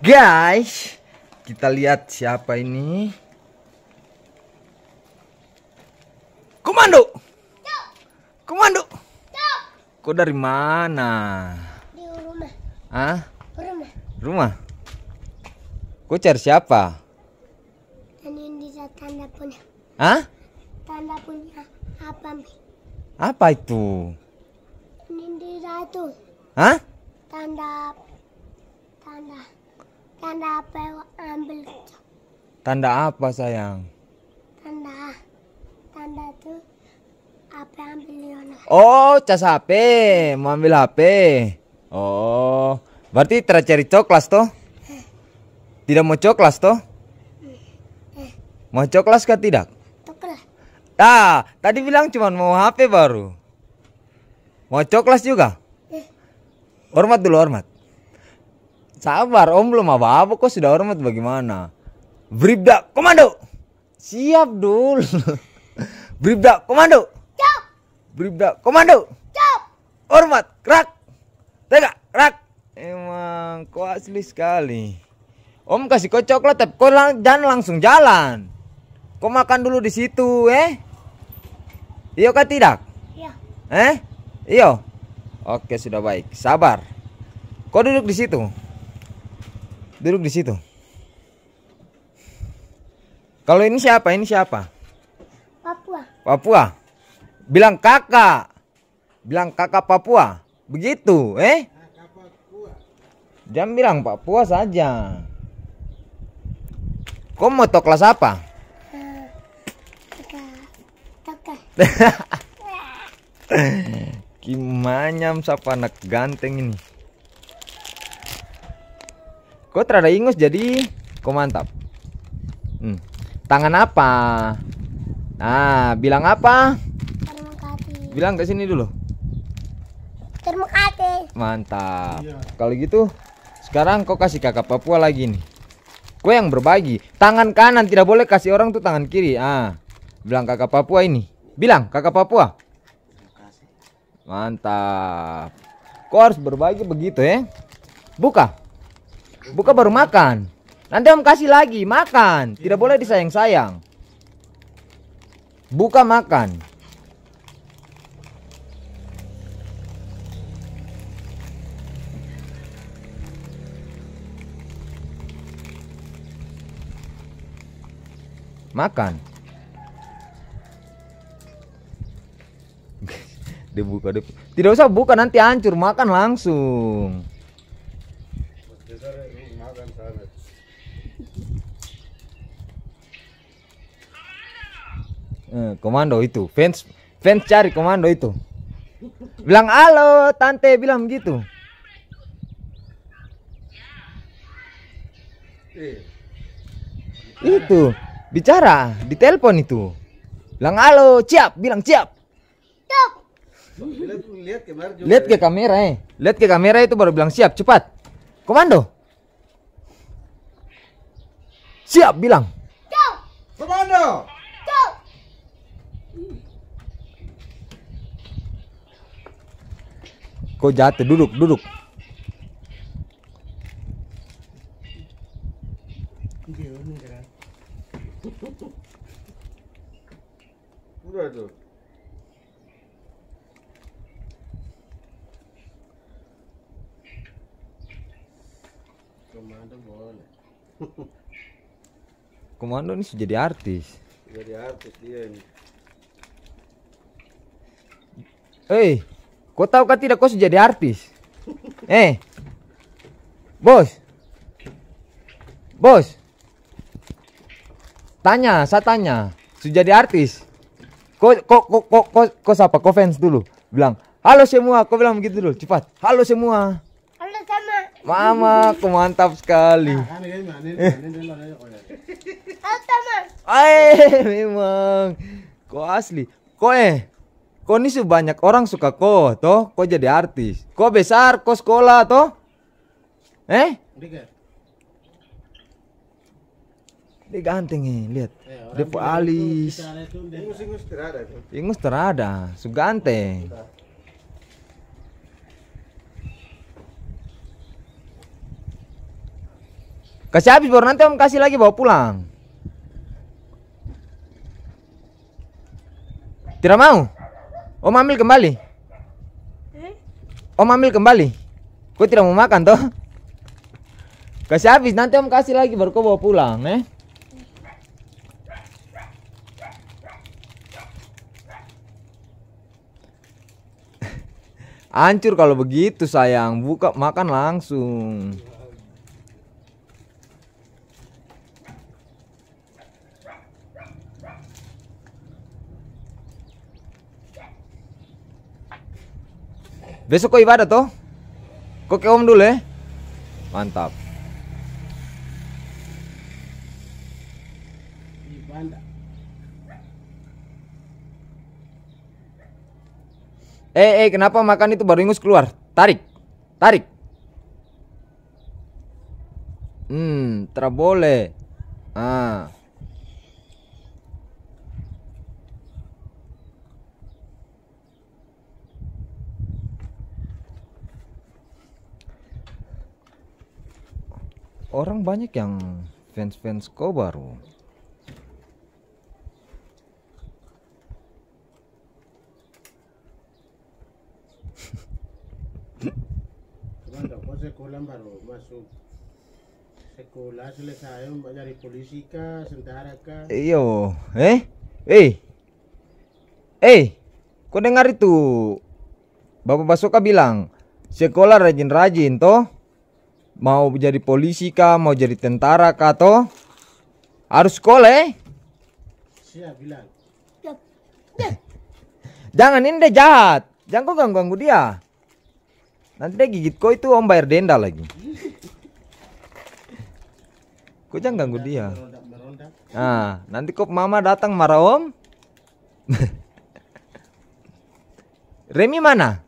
guys kita lihat siapa ini komando komando kok dari mana di rumah ah rumah rumah kok cari siapa tanda punya ah tanda punya apa apa itu ini itu Hah? tanda tanda Tanda apa yang ambil? Tanda apa sayang? Tanda tanda tuh apa yang ambil Oh, cas HP, mau ambil HP. Oh, berarti tercari coklat toh? Tidak mau coklat toh? Mau coklat kah tidak? Coklat. Ah, tadi bilang cuma mau HP baru. Mau coklat juga? Eh. Hormat dulu, hormat. Sabar, om belum apa-apa kok sudah hormat bagaimana? Bribda Komando. Siap, Dul. Bribda Komando. Siap. Bribda Komando. Siap. Hormat, kerak. Tega, kerak. Emang kau asli sekali. Om kasih kau coklat tapi kau lang jangan langsung jalan. Kau makan dulu di situ, eh? Iya kah tidak? Iya. Eh? Iya. Oke, sudah baik. Sabar. Kau duduk di situ. Duduk di situ. Kalau ini siapa? Ini siapa? Papua. Papua. Bilang kakak. Bilang kakak Papua. Begitu, eh? jam bilang Papua saja. Kau mau to kelas apa? Gimana siapa anak ganteng ini? Kok terada ingus jadi kok mantap. Hmm. Tangan apa? Nah, bilang apa? Bilang ke sini dulu. Terima kasih. Mantap. Iya. Kalau gitu sekarang kau kasih kakak Papua lagi nih. Kau yang berbagi. Tangan kanan tidak boleh kasih orang tuh tangan kiri. Ah. Bilang kakak Papua ini. Bilang kakak Papua. Mantap. Kau harus berbagi begitu ya. Buka. Buka baru makan. Nanti om kasih lagi, makan. Tidak boleh disayang-sayang. Buka makan. Makan. Dibuka, dibuka. Tidak usah buka nanti hancur, makan langsung. Eh, komando itu fans fans cari komando itu bilang halo tante bilang gitu itu bicara di telepon itu bilang halo siap bilang siap lihat ke, kamera eh lihat ke kamera itu baru bilang siap cepat komando siap bilang komando Kok jatuh? Eh, duduk, duduk. Udah tuh. Komando boleh. Komando ini jadi artis. Jadi artis dia ini. Hey. Eh, Kau tahu kan tidak kau sudah jadi artis? eh, bos, bos, tanya, saya tanya, sudah jadi artis? Kau, kau, kau, kau, kau, kau siapa? Kau fans dulu, bilang, halo semua, kau bilang begitu dulu, cepat, halo semua. Halo sama. Mama, kau mantap sekali. Halo sama. Eh, memang, kau asli, kau eh. Kok ini banyak orang suka kau, toh? Kau jadi artis. Kau besar, kau sekolah, toh? Eh? Dia, ganteng nih, lihat. Eh, dia alis. Ingus-ingus terada. Ingus terada, su ganteng. Kasih habis baru nanti om kasih lagi bawa pulang. Tidak mau? Om ambil kembali. Eh? Om ambil kembali. Kau tidak mau makan toh? Kasih habis nanti om kasih lagi baru kau bawa pulang, eh? Hancur kalau begitu sayang, buka makan langsung. Besok kok ibadah toh? Kok ke om dulu ya? Mantap. Eh, eh, kenapa makan itu baru ingus keluar? Tarik. Tarik. Hmm, terboleh. Ah. orang banyak yang fans-fans Kobaru cuman sekolah baru masuk sekolah selesai nyari polisi kah sentara kah iyo eh eh eh kau dengar itu bapak Basuka bilang sekolah rajin-rajin toh mau jadi polisi kah, mau jadi tentara kah atau harus sekolah? Siap bilang. Jangan ini dia jahat. Jangan kau ganggu ganggu dia. Nanti dia gigit kau itu om bayar denda lagi. Kau jangan ganggu dia. Nah, nanti kok mama datang marah om. Remi mana?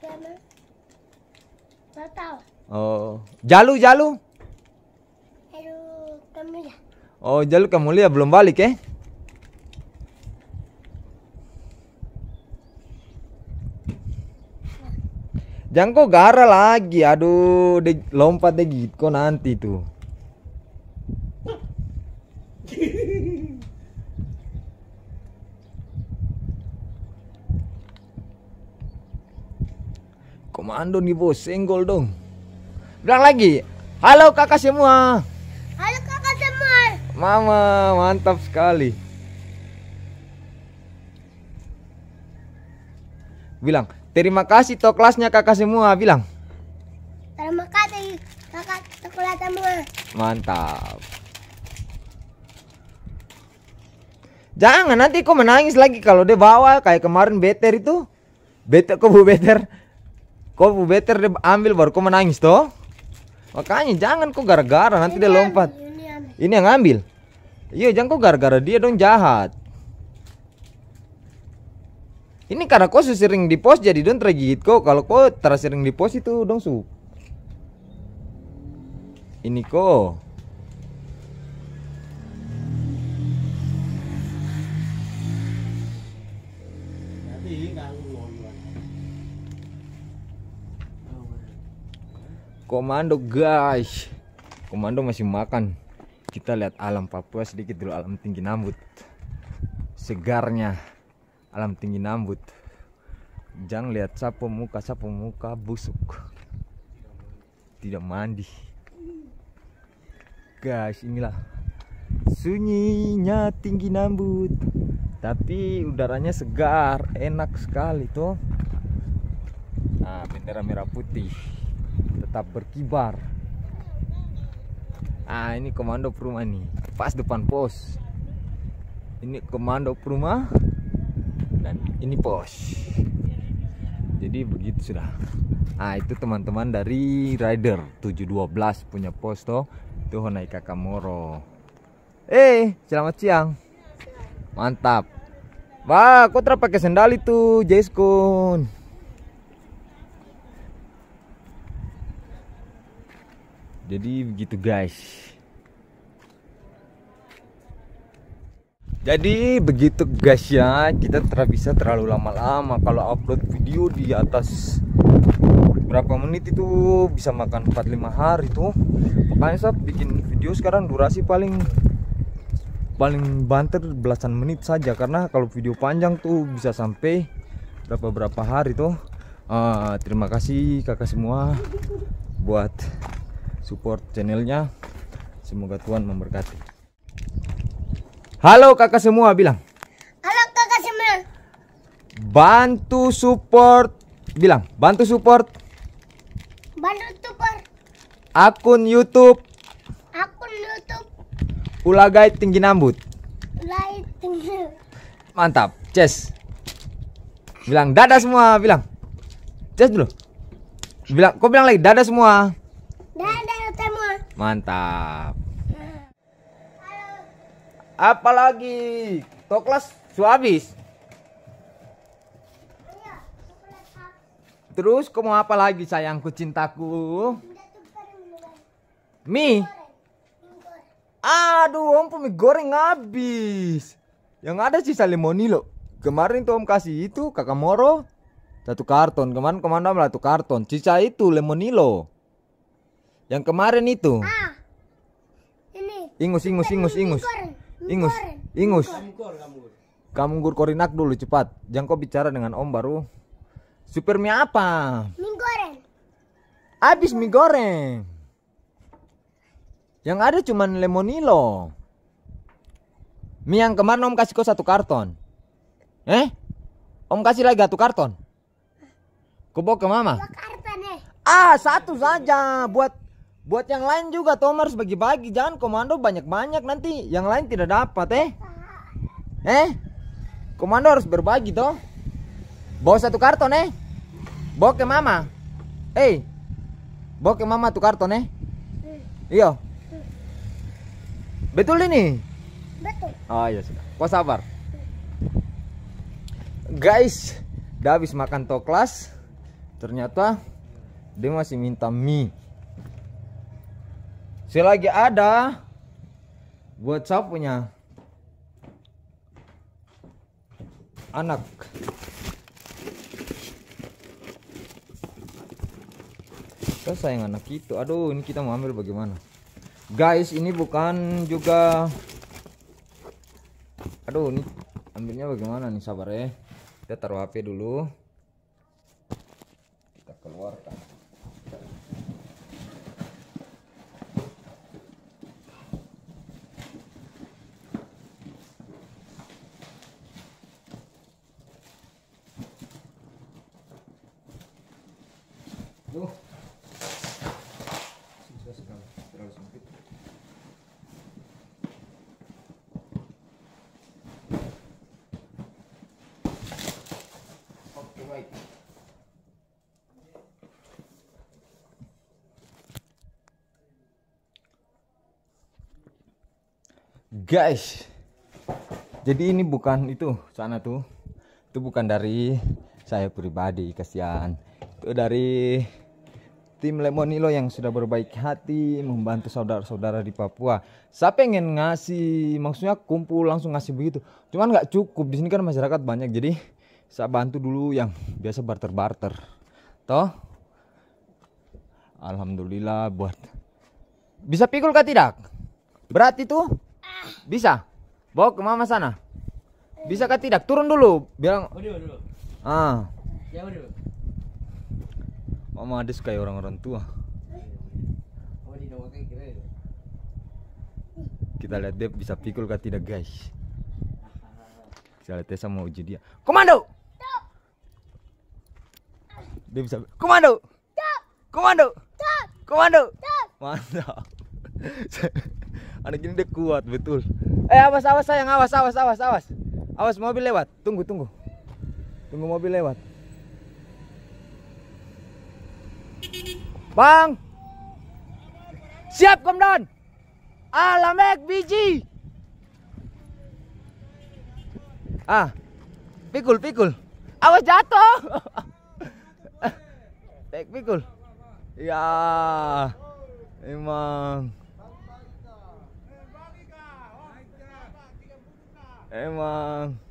Tidak tahu. Oh, Jalu Jalu. Halo, Kamulia. Ya? Oh, Jalu kamu belum balik ya? Eh? Jangko gara lagi. Aduh, de lompat deh gitu kok nanti tuh. Komando nih bos, senggol dong. Bilang lagi. Halo kakak semua. Halo kakak semua. Mama, mantap sekali. Bilang, terima kasih to kelasnya kakak semua. Bilang. Terima kasih kakak sekolah semua. Mantap. Jangan nanti kau menangis lagi kalau dia bawa kayak kemarin beter itu. Beter kau bu beter. Kau bu beter ambil baru kau menangis toh. Makanya jangan kok gara-gara nanti dia lompat. ini, yang ambil. Iya, jangan kok gara-gara dia dong jahat. Ini karena kau sering di pos jadi don tergigit kok. Kalau kau sering di pos itu dong su. Ini kok. komando guys komando masih makan kita lihat alam Papua sedikit dulu alam tinggi Nambut segarnya alam tinggi Nambut jangan lihat sapu muka sapu muka busuk tidak mandi guys inilah sunyinya tinggi Nambut tapi udaranya segar enak sekali tuh nah bendera merah putih tetap berkibar ah ini komando perumah nih pas depan pos ini komando perumah dan ini pos jadi begitu sudah ah itu teman-teman dari rider 712 punya pos toh itu Honai Kakamoro eh selamat siang mantap wah kok pakai sendal itu Jaiskun jadi begitu guys jadi begitu guys ya kita tidak bisa terlalu lama-lama kalau upload video di atas berapa menit itu bisa makan 45 hari tuh makanya saya bikin video sekarang durasi paling paling banter belasan menit saja karena kalau video panjang tuh bisa sampai berapa berapa hari tuh uh, terima kasih kakak semua buat support channelnya semoga Tuhan memberkati halo kakak semua bilang halo kakak semua bantu support bilang bantu support bantu support akun YouTube akun YouTube Ulagai Tinggi Nambut Ulagai Tinggi mantap Ces bilang dada semua bilang Ces dulu bilang kok bilang lagi dada semua Mantap. Apalagi toklas suhabis iya, Terus kamu apa lagi sayangku cintaku? Mie. Aduh, om mie goreng habis. Yang ada sisa lemoni lo Kemarin tuh om kasih itu kakak Moro satu karton. Kemarin kemana satu karton. Sisa itu lemonilo. Yang kemarin itu. Ah. Ingus, ingus, ingus, ingus. Ingus, ingus. Kamu korinak dulu cepat. Jangan kau bicara dengan Om baru. Super mie apa? Mie goreng. Habis mie goreng. Yang ada cuman lemonilo. Mie yang kemarin Om kasih kau satu karton. Eh? Om kasih lagi satu karton. Kau bawa ke mama? Eh. Ah, satu saja buat Buat yang lain juga Tom harus bagi-bagi, jangan komando banyak-banyak nanti yang lain tidak dapat eh. Eh? Komando harus berbagi toh. Bawa satu karton eh. Bawa ke mama. Eh. Hey. Bawa ke mama tuh karton eh. Iya. Betul ini? Betul. Oh iya sudah. Kau sabar. Guys, udah habis makan toklas. Ternyata dia masih minta mie selagi ada buat sapunya anak sayang anak itu aduh ini kita mau ambil bagaimana guys ini bukan juga aduh ini ambilnya bagaimana nih sabar ya kita taruh HP dulu kita keluarkan Guys, jadi ini bukan itu sana tuh. Itu bukan dari saya pribadi, kasihan. Itu dari tim Lemonilo yang sudah berbaik hati membantu saudara-saudara di Papua. Saya pengen ngasih, maksudnya kumpul langsung ngasih begitu. Cuman nggak cukup di sini kan masyarakat banyak, jadi saya bantu dulu yang biasa barter-barter toh Alhamdulillah buat bisa pikul kah tidak berat itu bisa bawa ke mama sana bisa kah tidak turun dulu bilang ah ya, mama ada suka orang-orang tua kita lihat deh bisa pikul kah tidak guys kita lihat dia sama uji dia komando dia bisa komando. Komando. Komando. Mantap. Anak ini dia kuat betul. Eh awas awas sayang awas awas awas awas. Awas mobil lewat. Tunggu tunggu. Tunggu mobil lewat. Bang. Siap komandan. Alamek biji. Ah. Pikul pikul. Awas jatuh. Teknik gol. Ya. Emang. Emang.